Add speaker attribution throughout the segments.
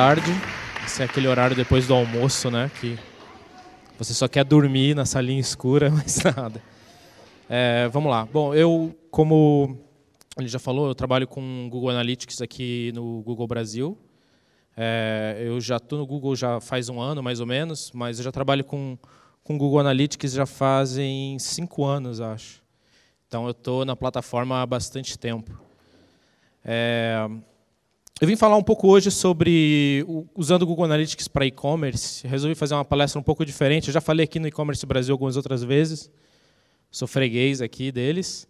Speaker 1: tarde. Esse é aquele horário depois do almoço, né? Que você só quer dormir na salinha escura, mas nada. É, vamos lá. Bom, eu, como ele já falou, eu trabalho com Google Analytics aqui no Google Brasil. É, eu já estou no Google já faz um ano, mais ou menos, mas eu já trabalho com, com Google Analytics já fazem cinco anos, acho. Então, eu estou na plataforma há bastante tempo. É, eu vim falar um pouco hoje sobre usando o Google Analytics para e-commerce. Resolvi fazer uma palestra um pouco diferente. Eu já falei aqui no e-commerce Brasil algumas outras vezes. Sou freguês aqui deles.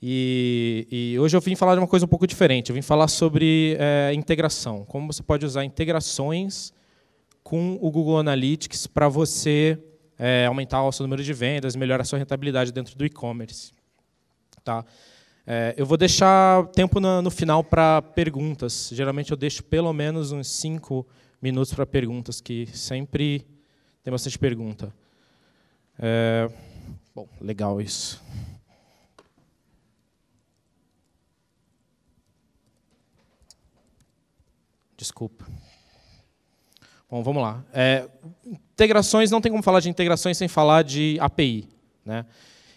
Speaker 1: E, e, hoje eu vim falar de uma coisa um pouco diferente. Eu vim falar sobre é, integração. Como você pode usar integrações com o Google Analytics para você é, aumentar o seu número de vendas, melhorar a sua rentabilidade dentro do e-commerce. Tá? É, eu vou deixar tempo no, no final para perguntas. Geralmente eu deixo pelo menos uns cinco minutos para perguntas, que sempre tem bastante pergunta. É, bom, legal isso. Desculpa. Bom, vamos lá. É, integrações, não tem como falar de integrações sem falar de API. Né?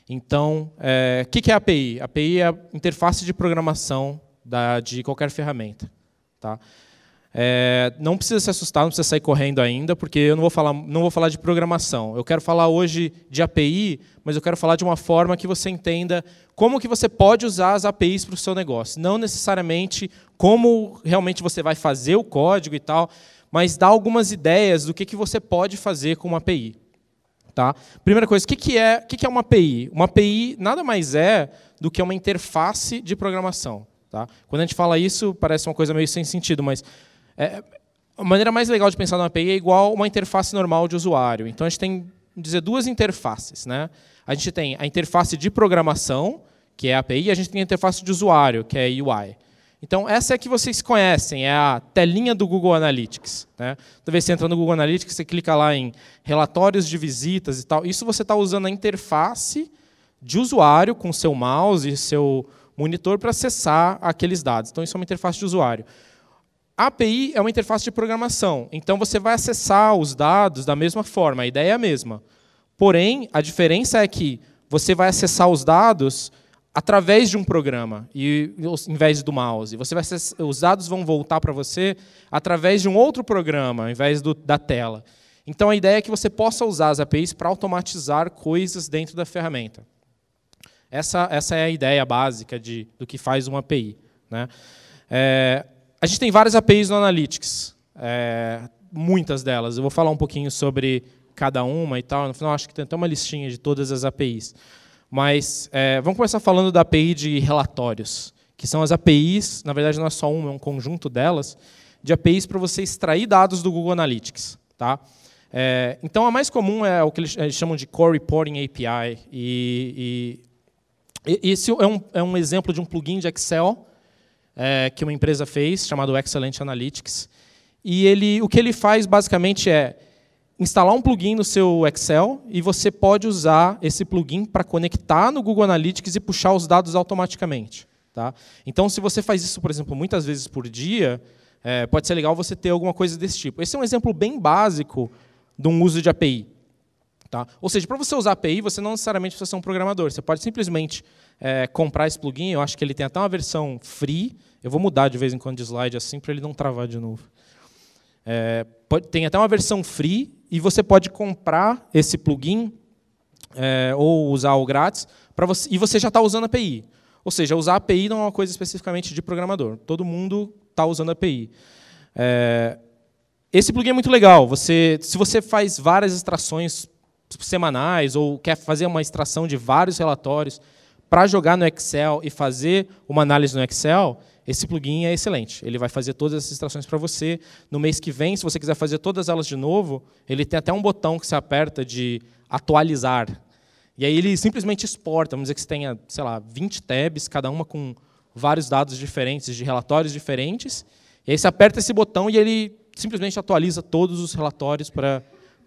Speaker 1: Então, é, o que é a API? A API é a interface de programação da, de qualquer ferramenta. Tá? É, não precisa se assustar, não precisa sair correndo ainda, porque eu não vou, falar, não vou falar de programação. Eu quero falar hoje de API, mas eu quero falar de uma forma que você entenda como que você pode usar as APIs para o seu negócio. Não necessariamente como realmente você vai fazer o código e tal, mas dá algumas ideias do que, que você pode fazer com uma API. Tá? Primeira coisa, o que, que, é, que, que é uma API? Uma API nada mais é do que uma interface de programação. Tá? Quando a gente fala isso, parece uma coisa meio sem sentido, mas é, a maneira mais legal de pensar numa API é igual uma interface normal de usuário. Então a gente tem dizer duas interfaces, né? A gente tem a interface de programação, que é a API, e a gente tem a interface de usuário, que é a UI. Então, essa é a que vocês conhecem, é a telinha do Google Analytics. Né? Toda vez que você entra no Google Analytics, você clica lá em relatórios de visitas e tal. Isso você está usando a interface de usuário com seu mouse e seu monitor para acessar aqueles dados. Então, isso é uma interface de usuário. A API é uma interface de programação, então você vai acessar os dados da mesma forma, a ideia é a mesma. Porém, a diferença é que você vai acessar os dados através de um programa, e em vez do mouse. Você vai ser, os dados vão voltar para você através de um outro programa, em vez da tela. Então a ideia é que você possa usar as APIs para automatizar coisas dentro da ferramenta. Essa, essa é a ideia básica de, do que faz uma API. Né? É, a gente tem várias APIs no Analytics, é, muitas delas. Eu vou falar um pouquinho sobre cada uma e tal. No final, acho que tem até uma listinha de todas as APIs. Mas é, vamos começar falando da API de relatórios, que são as APIs, na verdade não é só uma, é um conjunto delas, de APIs para você extrair dados do Google Analytics. Tá? É, então a mais comum é o que eles chamam de Core Reporting API. E, e, e esse é um, é um exemplo de um plugin de Excel é, que uma empresa fez, chamado Excellent Analytics. E ele, o que ele faz basicamente é instalar um plugin no seu Excel e você pode usar esse plugin para conectar no Google Analytics e puxar os dados automaticamente. Tá? Então, se você faz isso, por exemplo, muitas vezes por dia, é, pode ser legal você ter alguma coisa desse tipo. Esse é um exemplo bem básico de um uso de API. Tá? Ou seja, para você usar API, você não necessariamente precisa ser um programador. Você pode simplesmente é, comprar esse plugin. Eu acho que ele tem até uma versão free. Eu vou mudar de vez em quando de slide assim para ele não travar de novo. É, pode, tem até uma versão free e você pode comprar esse plugin é, ou usar o grátis você, e você já está usando a API. Ou seja, usar a API não é uma coisa especificamente de programador. Todo mundo está usando a API. É, esse plugin é muito legal. Você, se você faz várias extrações semanais ou quer fazer uma extração de vários relatórios para jogar no Excel e fazer uma análise no Excel, esse plugin é excelente. Ele vai fazer todas essas extrações para você. No mês que vem, se você quiser fazer todas elas de novo, ele tem até um botão que você aperta de atualizar. E aí ele simplesmente exporta. Vamos dizer que você tenha, sei lá, 20 tabs, cada uma com vários dados diferentes, de relatórios diferentes. E aí você aperta esse botão e ele simplesmente atualiza todos os relatórios para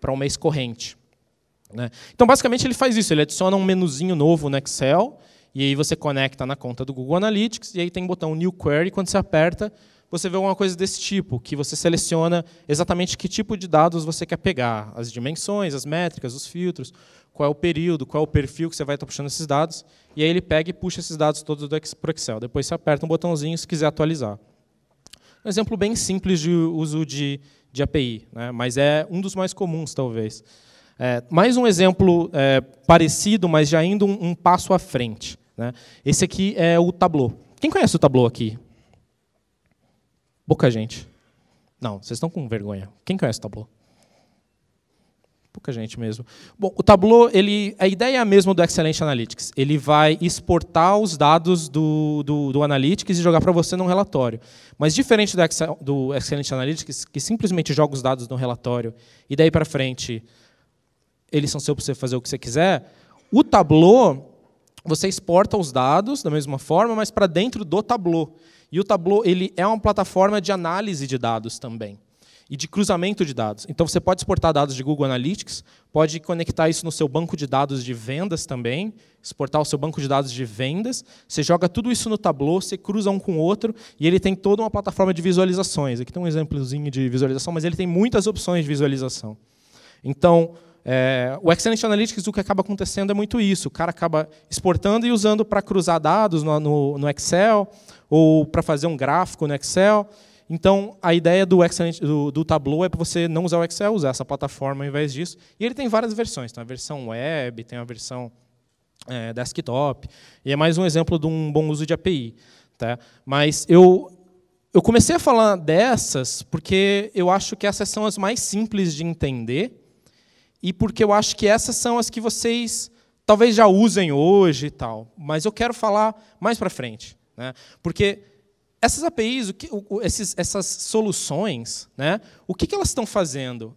Speaker 1: o um mês corrente. Né? Então, basicamente, ele faz isso. Ele adiciona um menuzinho novo no Excel e aí você conecta na conta do Google Analytics e aí tem o um botão New Query. Quando você aperta, você vê alguma coisa desse tipo, que você seleciona exatamente que tipo de dados você quer pegar, as dimensões, as métricas, os filtros, qual é o período, qual é o perfil que você vai estar puxando esses dados, e aí ele pega e puxa esses dados todos para o Excel. Depois você aperta um botãozinho se quiser atualizar. Um exemplo bem simples de uso de, de API, né? mas é um dos mais comuns, talvez. É, mais um exemplo é, parecido, mas já indo um, um passo à frente. Né? Esse aqui é o Tableau. Quem conhece o Tableau aqui? Pouca gente. Não, vocês estão com vergonha. Quem conhece o Tableau? Pouca gente mesmo. Bom, o Tableau, ele, a ideia é a mesma do Excellent Analytics. Ele vai exportar os dados do, do, do Analytics e jogar para você num relatório. Mas diferente do, Excel, do Excellent Analytics, que simplesmente joga os dados no relatório e daí para frente eles são seus para você fazer o que você quiser, o Tableau você exporta os dados da mesma forma, mas para dentro do Tableau. E o Tableau ele é uma plataforma de análise de dados também e de cruzamento de dados. Então você pode exportar dados de Google Analytics, pode conectar isso no seu banco de dados de vendas também, exportar o seu banco de dados de vendas, você joga tudo isso no Tableau, você cruza um com o outro e ele tem toda uma plataforma de visualizações. Aqui tem um exemplozinho de visualização, mas ele tem muitas opções de visualização. Então, é, o Excellent Analytics, o que acaba acontecendo é muito isso. O cara acaba exportando e usando para cruzar dados no, no, no Excel ou para fazer um gráfico no Excel. Então, a ideia do, Excellent, do, do Tableau é para você não usar o Excel, usar essa plataforma ao invés disso. E ele tem várias versões. Tem a versão web, tem a versão é, desktop. E é mais um exemplo de um bom uso de API. Tá? Mas eu, eu comecei a falar dessas porque eu acho que essas são as mais simples de entender e porque eu acho que essas são as que vocês talvez já usem hoje e tal, mas eu quero falar mais para frente, né? Porque essas APIs, o que, o, esses, essas soluções, né? O que, que elas estão fazendo?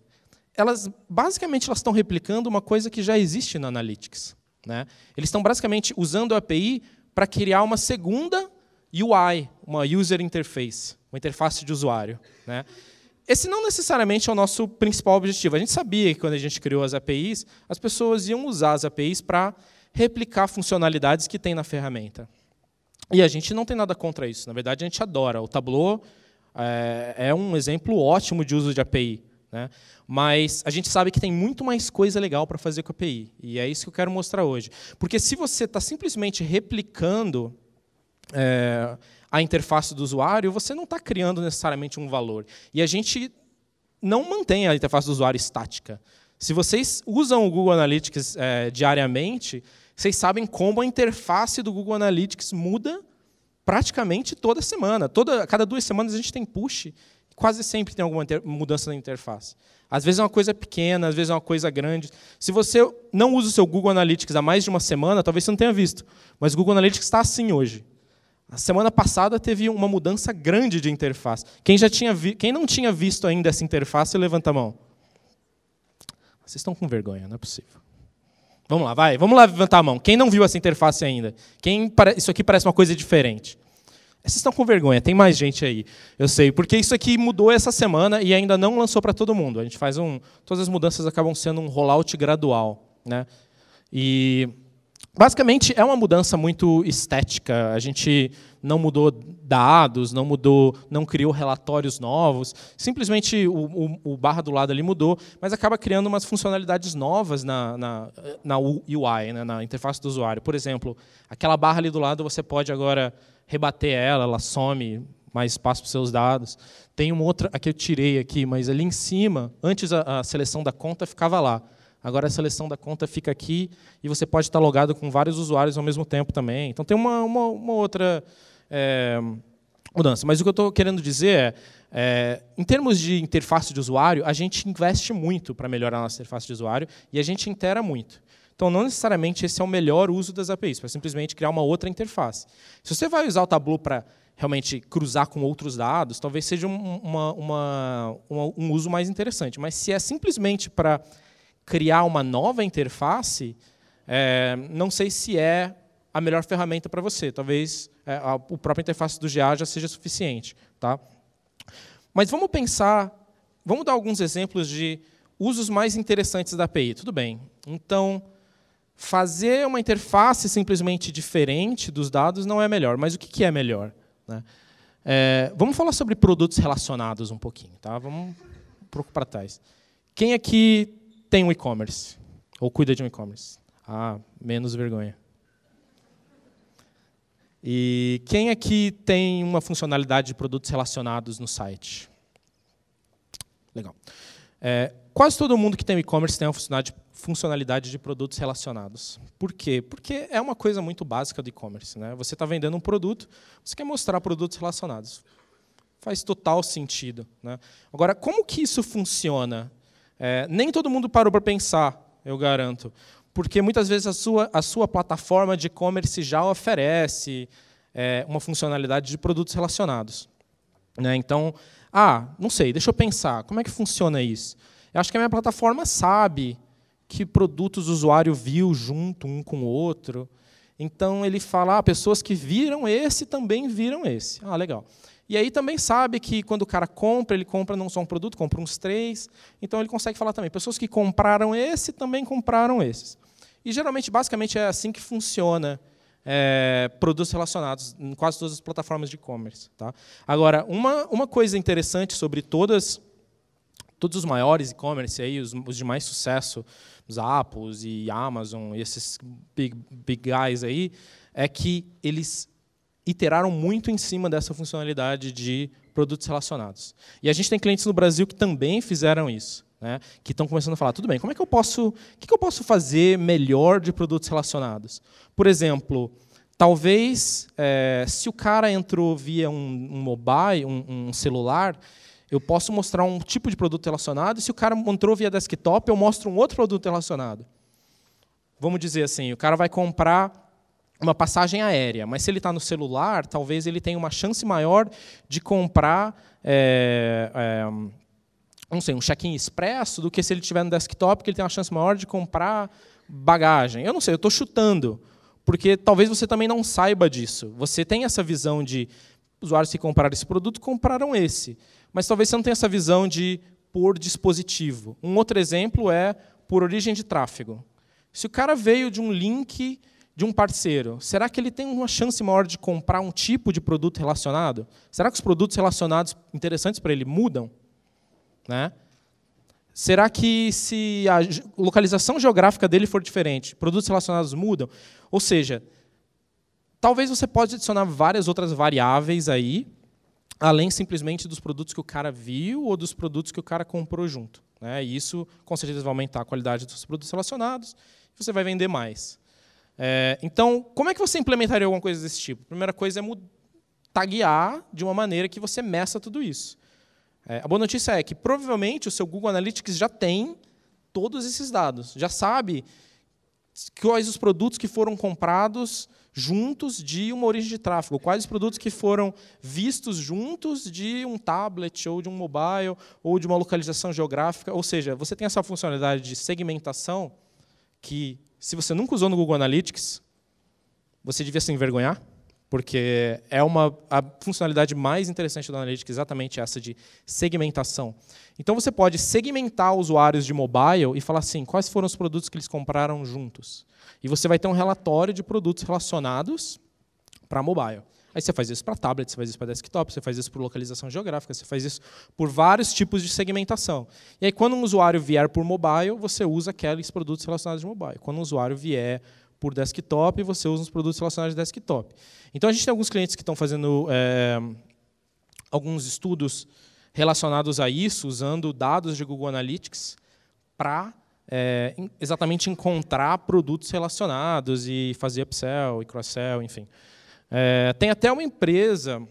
Speaker 1: Elas basicamente elas estão replicando uma coisa que já existe na Analytics, né? Eles estão basicamente usando a API para criar uma segunda UI, uma user interface, uma interface de usuário, né? Esse não necessariamente é o nosso principal objetivo. A gente sabia que quando a gente criou as APIs, as pessoas iam usar as APIs para replicar funcionalidades que tem na ferramenta. E a gente não tem nada contra isso. Na verdade, a gente adora. O Tableau eh, é, um exemplo ótimo de uso de API. Né? Mas a gente sabe que tem muito mais coisa legal para fazer com a API. E é isso que eu quero mostrar hoje. Porque se você está simplesmente replicando... É, a interface do usuário, você não está criando necessariamente um valor. E a gente não mantém a interface do usuário estática. Se vocês usam o Google Analytics é, diariamente, vocês sabem como a interface do Google Analytics muda praticamente toda semana. Toda, cada duas semanas a gente tem push, quase sempre tem alguma mudança na interface. Às vezes é uma coisa pequena, às vezes é uma coisa grande. Se você não usa o seu Google Analytics há mais de uma semana, talvez você não tenha visto, mas o Google Analytics está assim hoje. A semana passada teve uma mudança grande de interface. Quem, já tinha vi... Quem não tinha visto ainda essa interface, levanta a mão. Vocês estão com vergonha, não é possível. Vamos lá, vai, vamos lá levantar a mão. Quem não viu essa interface ainda? Quem Isso aqui parece uma coisa diferente. Vocês estão com vergonha, tem mais gente aí. Eu sei, porque isso aqui mudou essa semana e ainda não lançou para todo mundo. A gente faz um. Todas as mudanças acabam sendo um rollout gradual. Né? E Basicamente, é uma mudança muito estética. A gente não mudou dados, não mudou, não criou relatórios novos. Simplesmente o, o, o barra do lado ali mudou, mas acaba criando umas funcionalidades novas na, na, na UI, né, na interface do usuário. Por exemplo, aquela barra ali do lado você pode agora rebater ela, ela some, mais espaço para os seus dados. Tem uma outra, a que eu tirei aqui, mas ali em cima, antes a, a seleção da conta ficava lá. Agora a seleção da conta fica aqui e você pode estar logado com vários usuários ao mesmo tempo também. Então tem uma, uma, uma outra é, mudança. Mas o que eu estou querendo dizer é, é, em termos de interface de usuário, a gente investe muito para melhorar a nossa interface de usuário e a gente intera muito. Então, não necessariamente esse é o melhor uso das APIs, para simplesmente criar uma outra interface. Se você vai usar o Tableau para realmente cruzar com outros dados, talvez seja uma, uma, uma, um uso mais interessante. Mas se é simplesmente para criar uma nova interface, é, não sei se é a melhor ferramenta para você. Talvez é, a, a própria interface do GA já seja suficiente. Tá? Mas vamos pensar, vamos dar alguns exemplos de usos mais interessantes da API. Tudo bem. Então, fazer uma interface simplesmente diferente dos dados não é melhor. Mas o que, que é melhor? Né? É, vamos falar sobre produtos relacionados um pouquinho. Tá? Vamos um pouco para trás. Quem aqui tem um e-commerce ou cuida de um e-commerce. Ah, menos vergonha. E quem aqui tem uma funcionalidade de produtos relacionados no site? Legal. É, quase todo mundo que tem e-commerce tem uma funcionalidade, de produtos relacionados. Por quê? Porque é uma coisa muito básica do e-commerce. Né? Você está vendendo um produto, você quer mostrar produtos relacionados. Faz total sentido. Né? Agora, como que isso funciona é, nem todo mundo parou para pensar, eu garanto, porque muitas vezes a sua, a sua plataforma de e-commerce já oferece é, uma funcionalidade de produtos relacionados. Né? Então, ah, não sei, deixa eu pensar, como é que funciona isso? Eu acho que a minha plataforma sabe que produtos o usuário viu junto um com o outro. Então ele fala, ah, pessoas que viram esse também viram esse. Ah, legal. E aí também sabe que quando o cara compra, ele compra não só um produto, compra uns três. Então ele consegue falar também, pessoas que compraram esse também compraram esses. E geralmente, basicamente, é assim que funciona é, produtos relacionados em quase todas as plataformas de e-commerce. Tá? Agora, uma, uma coisa interessante sobre todas todos os maiores e-commerce aí, os, os de mais sucesso, os Apples e Amazon e esses big, big guys aí, é que eles iteraram muito em cima dessa funcionalidade de produtos relacionados. E a gente tem clientes no Brasil que também fizeram isso. Né, que estão começando a falar, tudo bem, como é que eu posso, o que, que eu posso fazer melhor de produtos relacionados? Por exemplo, talvez é, se o cara entrou via um, um mobile, um, um, celular, eu posso mostrar um tipo de produto relacionado, e se o cara entrou via desktop, eu mostro um outro produto relacionado. Vamos dizer assim, o cara vai comprar uma passagem aérea, mas se ele está no celular, talvez ele tenha uma chance maior de comprar é, é, não sei, um check-in expresso do que se ele tiver no desktop, que ele tem uma chance maior de comprar bagagem. Eu não sei, eu estou chutando, porque talvez você também não saiba disso. Você tem essa visão de usuários que compraram esse produto compraram esse, mas talvez você não tenha essa visão de por dispositivo. Um outro exemplo é por origem de tráfego. Se o cara veio de um link de um parceiro, será que ele tem uma chance maior de comprar um tipo de produto relacionado? Será que os produtos relacionados interessantes para ele mudam? Né? Será que se a localização geográfica dele for diferente, produtos relacionados mudam? Ou seja, talvez você pode adicionar várias outras variáveis aí, além simplesmente dos produtos que o cara viu ou dos produtos que o cara comprou junto. Né? E isso, com certeza, vai aumentar a qualidade dos produtos relacionados e você vai vender mais. É, então, como é que você implementaria alguma coisa desse tipo? A primeira coisa é taguear de uma maneira que você meça tudo isso. É, a boa notícia é que provavelmente o seu Google Analytics já tem todos esses dados, já sabe quais os produtos que foram comprados juntos de uma origem de tráfego, quais os produtos que foram vistos juntos de um tablet ou de um mobile ou de uma localização geográfica, ou seja, você tem essa funcionalidade de segmentação que se você nunca usou no Google Analytics, você devia se envergonhar, porque é uma a funcionalidade mais interessante do Analytics exatamente essa de segmentação. Então você pode segmentar usuários de mobile e falar assim, quais foram os produtos que eles compraram juntos. E você vai ter um relatório de produtos relacionados para mobile. Aí você faz isso para tablet, você faz isso para desktop, você faz isso por localização geográfica, você faz isso por vários tipos de segmentação. E aí, quando um usuário vier por mobile, você usa aqueles produtos relacionados de mobile. Quando um usuário vier por desktop, você usa os produtos relacionados de desktop. Então, a gente tem alguns clientes que estão fazendo é, alguns estudos relacionados a isso, usando dados de Google Analytics para é, eh, exatamente encontrar produtos relacionados e fazer upsell e cross-sell, enfim. É, tem até uma empresa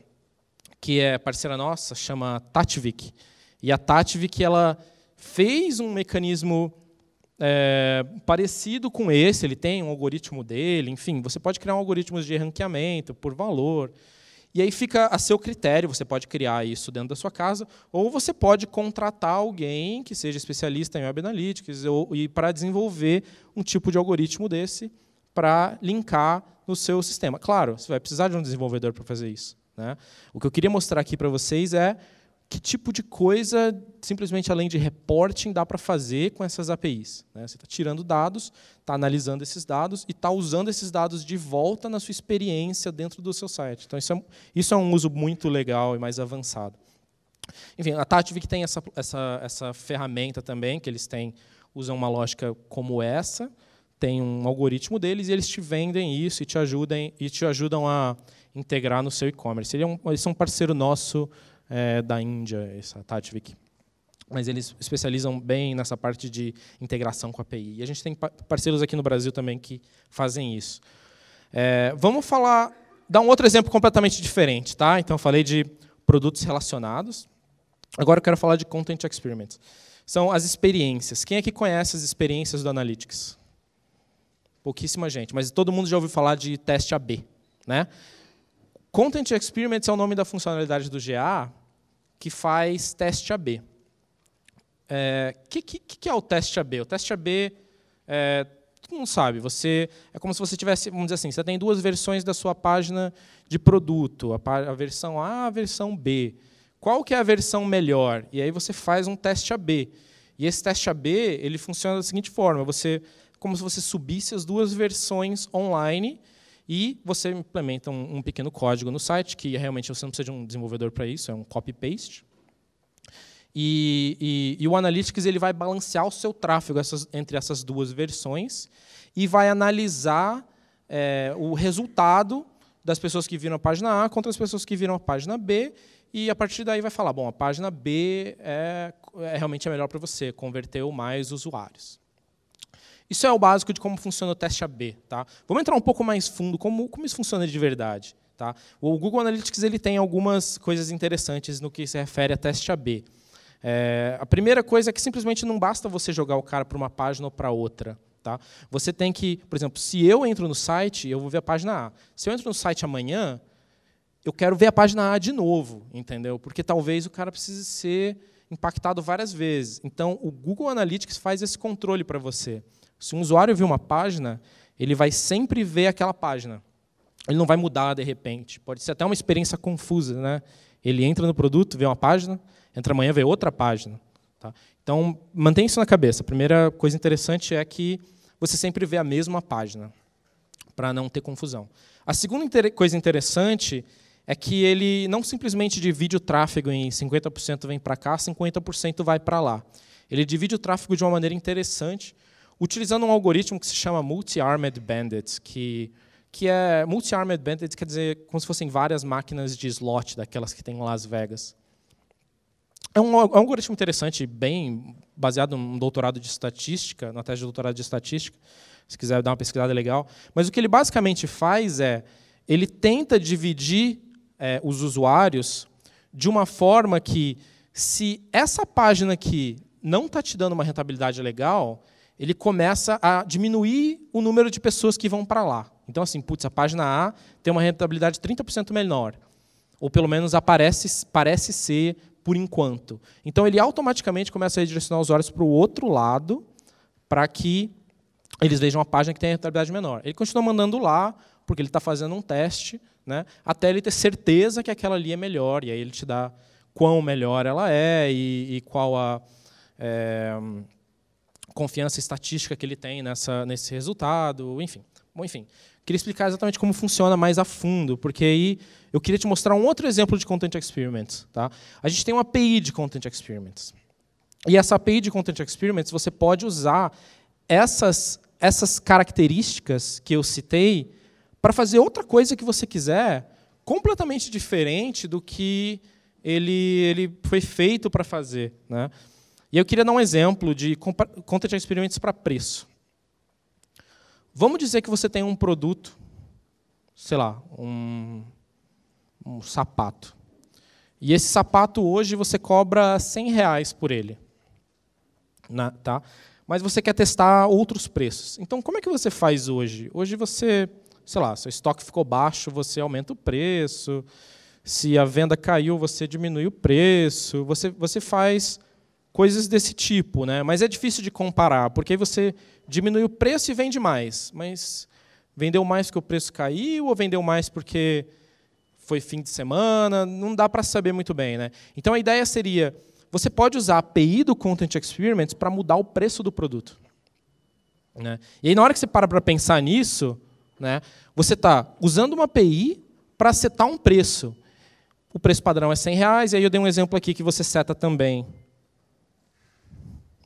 Speaker 1: que é parceira nossa, chama Tativik. E a Tativik ela fez um mecanismo é, parecido com esse, ele tem um algoritmo dele, enfim, você pode criar um algoritmos de ranqueamento por valor. E aí fica a seu critério, você pode criar isso dentro da sua casa, ou você pode contratar alguém que seja especialista em web analytics ou, e para desenvolver um tipo de algoritmo desse para linkar no seu sistema. Claro, você vai precisar de um desenvolvedor para fazer isso. Né? O que eu queria mostrar aqui para vocês é que tipo de coisa, simplesmente além de reporting, dá para fazer com essas APIs. Né? Você está tirando dados, está analisando esses dados e está usando esses dados de volta na sua experiência dentro do seu site. Então, isso é, isso é um uso muito legal e mais avançado. Enfim, a Tative que tem essa, essa, essa ferramenta também, que eles têm, usam uma lógica como essa, tem um algoritmo deles e eles te vendem isso e te ajudem e te ajudam a integrar no seu e-commerce. Ele é um, eles são um parceiro nosso é, da Índia, essa Tatvic. Tá, Mas eles especializam bem nessa parte de integração com a API. E a gente tem parceiros aqui no Brasil também que fazem isso. É, vamos falar, dar um outro exemplo completamente diferente, tá? Então falei de produtos relacionados. Agora eu quero falar de content experiments. São as experiências. Quem é que conhece as experiências do Analytics? Pouquíssima gente, mas todo mundo já ouviu falar de teste AB. Né? Content Experiments é o nome da funcionalidade do GA que faz teste AB. O é, que, que, que, é o teste AB? O teste AB, é, todo mundo sabe, você, é como se você tivesse, vamos dizer assim, você tem duas versões da sua página de produto, a, a versão A a versão B. Qual que é a versão melhor? E aí você faz um teste AB. E esse teste AB ele funciona da seguinte forma: você como se você subisse as duas versões online e você implementa um, um pequeno código no site, que é realmente você não precisa de um desenvolvedor para isso, é um copy-paste. E, e, e, o Analytics ele vai balancear o seu tráfego essas, entre essas duas versões e vai analisar é, o resultado das pessoas que viram a página A contra as pessoas que viram a página B e a partir daí vai falar, bom, a página B é, é realmente é melhor para você, converteu mais usuários. Isso é o básico de como funciona o teste AB. Tá? Vamos entrar um pouco mais fundo, como, como isso funciona de verdade. Tá? O Google Analytics ele tem algumas coisas interessantes no que se refere a teste AB. É, a primeira coisa é que simplesmente não basta você jogar o cara para uma página ou para outra. Tá? Você tem que, por exemplo, se eu entro no site, eu vou ver a página A. Se eu entro no site amanhã, eu quero ver a página A de novo, entendeu? Porque talvez o cara precise ser impactado várias vezes. Então, o Google Analytics faz esse controle para você. Se um usuário viu uma página, ele vai sempre ver aquela página. Ele não vai mudar de repente. Pode ser até uma experiência confusa, né? Ele entra no produto, vê uma página, entra amanhã, vê outra página. Tá? Então, mantém isso na cabeça. A primeira coisa interessante é que você sempre vê a mesma página, para não ter confusão. A segunda coisa interessante é que ele não simplesmente divide o tráfego em 50% vem para cá, 50% vai para lá. Ele divide o tráfego de uma maneira interessante, utilizando um algoritmo que se chama Multi-Armed Bandit, que, que é... Multi-Armed Bandit quer dizer como se fossem várias máquinas de slot, daquelas que tem em Las Vegas. É, é um, algoritmo interessante, bem baseado num doutorado de estatística, na tese de doutorado de estatística, se quiser dar uma pesquisada é legal. Mas o que ele basicamente faz é, ele tenta dividir é, os usuários de uma forma que, se essa página aqui não está te dando uma rentabilidade legal, ele começa a diminuir o número de pessoas que vão para lá. Então, assim, putz, a página A tem uma rentabilidade 30% menor. Ou pelo menos aparece, parece ser por enquanto. Então, ele automaticamente começa a direcionar os olhos para o outro lado, para que eles vejam a página que tem a rentabilidade menor. Ele continua mandando lá, porque ele está fazendo um teste, né, até ele ter certeza que aquela ali é melhor, e aí ele te dá quão melhor ela é e, e qual a. É, confiança estatística que ele tem nessa, nesse resultado, enfim. Bom, enfim, queria explicar exatamente como funciona mais a fundo, porque aí eu queria te mostrar um outro exemplo de Content Experiments. Tá? A gente tem uma API de Content Experiments. E essa API de Content Experiments, você pode usar essas, essas características que eu citei para fazer outra coisa que você quiser, completamente diferente do que ele, ele foi feito para fazer. Né? E eu queria dar um exemplo de content experimentos para preço. Vamos dizer que você tem um produto, sei lá, um, um sapato. E esse sapato hoje você cobra 100 reais por ele. Na, né, tá? Mas você quer testar outros preços. Então, como é que você faz hoje? Hoje você, sei lá, seu estoque ficou baixo, você aumenta o preço. Se a venda caiu, você diminui o preço. Você, você faz coisas desse tipo, né? Mas é difícil de comparar, porque aí você diminui o preço e vende mais. Mas vendeu mais porque o preço caiu ou vendeu mais porque foi fim de semana? Não dá para saber muito bem, né? Então a ideia seria, você pode usar a API do Content Experiments para mudar o preço do produto. Né? E aí na hora que você para para pensar nisso, né, você está usando uma API para setar um preço. O preço padrão é 100 reais, e aí eu dei um exemplo aqui que você seta também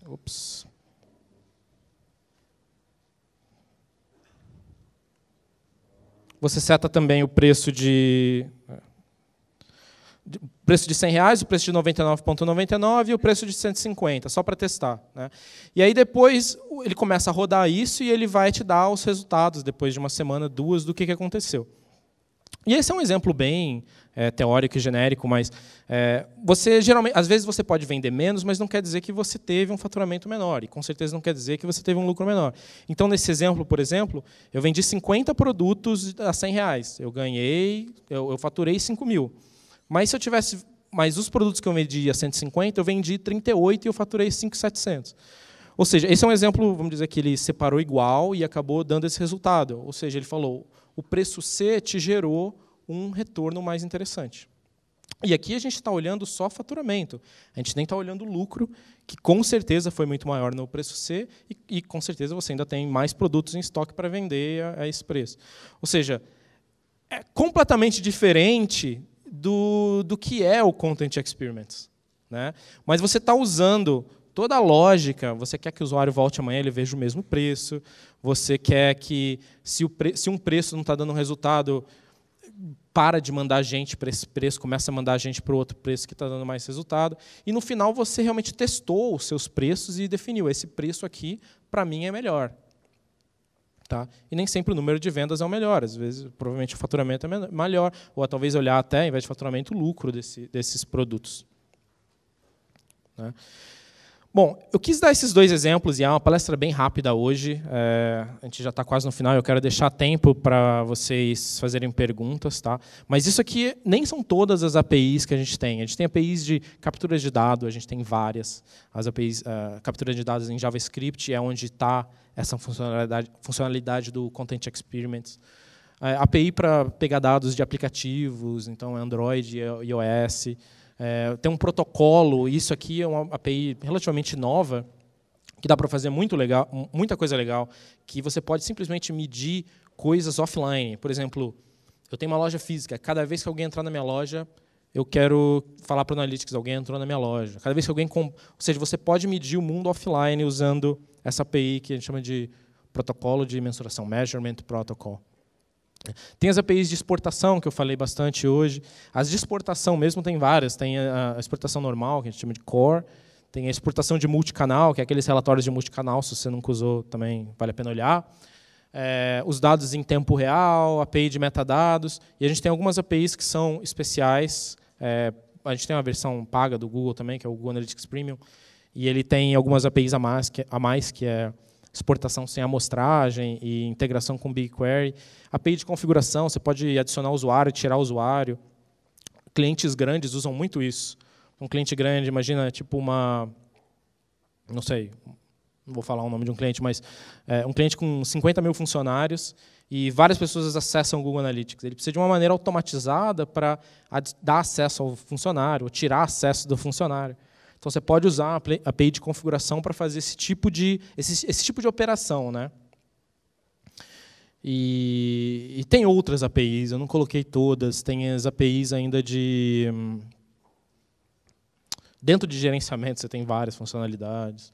Speaker 1: Ops. Você seta também o preço de o preço de 100 reais, o preço de 99,99 e o preço de 150, só para testar. Né? E aí depois ele começa a rodar isso e ele vai te dar os resultados depois de uma semana, duas, do que, que aconteceu. E esse é um exemplo bem é, teórico e genérico, mas é, você geralmente, às vezes você pode vender menos, mas não quer dizer que você teve um faturamento menor, e com certeza não quer dizer que você teve um lucro menor. Então, nesse exemplo, por exemplo, eu vendi 50 produtos a 100 reais, eu ganhei, eu, eu faturei 5 mil. Mas se eu tivesse, mas os produtos que eu vendi a 150, eu vendi 38 e eu faturei 5,700. Ou seja, esse é um exemplo, vamos dizer que ele separou igual e acabou dando esse resultado. Ou seja, ele falou, o preço C te gerou um retorno mais interessante. E aqui a gente está olhando só faturamento, a gente nem está olhando lucro, que com certeza foi muito maior no preço C, e, e com certeza você ainda tem mais produtos em estoque para vender a, a esse preço. Ou seja, é completamente diferente do, do que é o Content Experiments, Né? Mas você está usando toda a lógica, você quer que o usuário volte amanhã, ele veja o mesmo preço, você quer que, se, pre, se um preço não está dando resultado, para de mandar gente para esse preço, começa a mandar gente para o outro preço que está dando mais resultado. E no final você realmente testou os seus preços e definiu: esse preço aqui, para mim, é melhor. Tá? E nem sempre o número de vendas é o melhor, às vezes, provavelmente, o faturamento é melhor, ou talvez olhar até, em vez de faturamento, o lucro desse, desses produtos. Né? Bom, eu quis dar esses dois exemplos e é uma palestra bem rápida hoje. É, a gente já está quase no final. Eu quero deixar tempo para vocês fazerem perguntas, tá? Mas isso aqui nem são todas as APIs que a gente tem. A gente tem APIs de captura de dados, a gente tem várias. As APIs uh, eh, captura de dados em JavaScript é onde está essa funcionalidade, funcionalidade do Content Experiments. Uh, eh, API para pegar dados de aplicativos, então Android, e iOS. É, tem um protocolo, isso aqui é uma API relativamente nova, que dá para fazer muito legal, muita coisa legal, que você pode simplesmente medir coisas offline. Por exemplo, eu tenho uma loja física, cada vez que alguém entrar na minha loja, eu quero falar para o Analytics, alguém entrou na minha loja. Cada vez que alguém... Comp... Ou seja, você pode medir o mundo offline usando essa API que a gente chama de protocolo de mensuração, Measurement Protocol. Tem as APIs de exportação, que eu falei bastante hoje. As de exportação mesmo tem várias. Tem a exportação normal, que a gente chama de core. Tem a exportação de multicanal, que é aqueles relatórios de multicanal, se você nunca usou também vale a pena olhar. É, os dados em tempo real, API de metadados. E a gente tem algumas APIs que são especiais. É, a gente tem uma versão paga do Google também, que é o Google Analytics Premium. E ele tem algumas APIs a mais, que, a mais, que é exportação sem amostragem e integração com BigQuery. API de configuração, você pode adicionar usuário, tirar usuário. Clientes grandes usam muito isso. Um cliente grande, imagina, tipo uma... Não sei, não vou falar o nome de um cliente, mas é, um cliente com 50 mil funcionários e várias pessoas acessam o Google Analytics. Ele precisa de uma maneira automatizada para dar acesso ao funcionário, ou tirar acesso do funcionário. Então você pode usar a API de configuração para fazer esse tipo de, esse, esse tipo de operação. Né? E, e, tem outras APIs, eu não coloquei todas, tem as APIs ainda de. Dentro de gerenciamento você tem várias funcionalidades.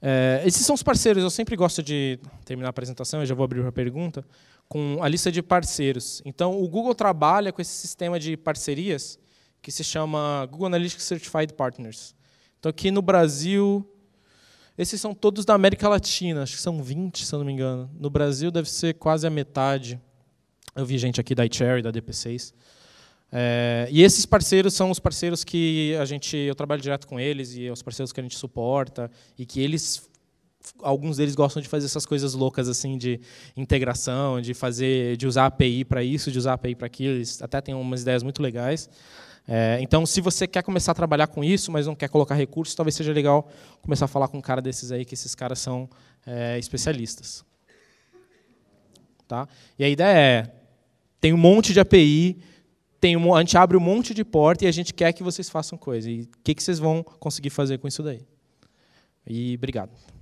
Speaker 1: É, esses são os parceiros. Eu sempre gosto de terminar a apresentação, eu já vou abrir uma pergunta, com a lista de parceiros. Então, o Google trabalha com esse sistema de parcerias que se chama Google Analytics Certified Partners. Então, aqui no Brasil, esses são todos da América Latina, acho que são 20, se eu não me engano. No Brasil, deve ser quase a metade. Eu vi gente aqui da iCherry, da DP6. É, e esses parceiros são os parceiros que a gente, eu trabalho direto com eles e é os parceiros que a gente suporta e que eles alguns deles gostam de fazer essas coisas loucas assim de integração, de fazer, de usar API para isso, de usar API para aquilo. Eles até têm umas ideias muito legais. É, então, se você quer começar a trabalhar com isso, mas não quer colocar recursos, talvez seja legal começar a falar com um cara desses aí, que esses caras são é, especialistas. Tá? E a ideia é, tem um monte de API, tem um, a gente abre um monte de porta e a gente quer que vocês façam coisa. E o que, que vocês vão conseguir fazer com isso daí? E obrigado.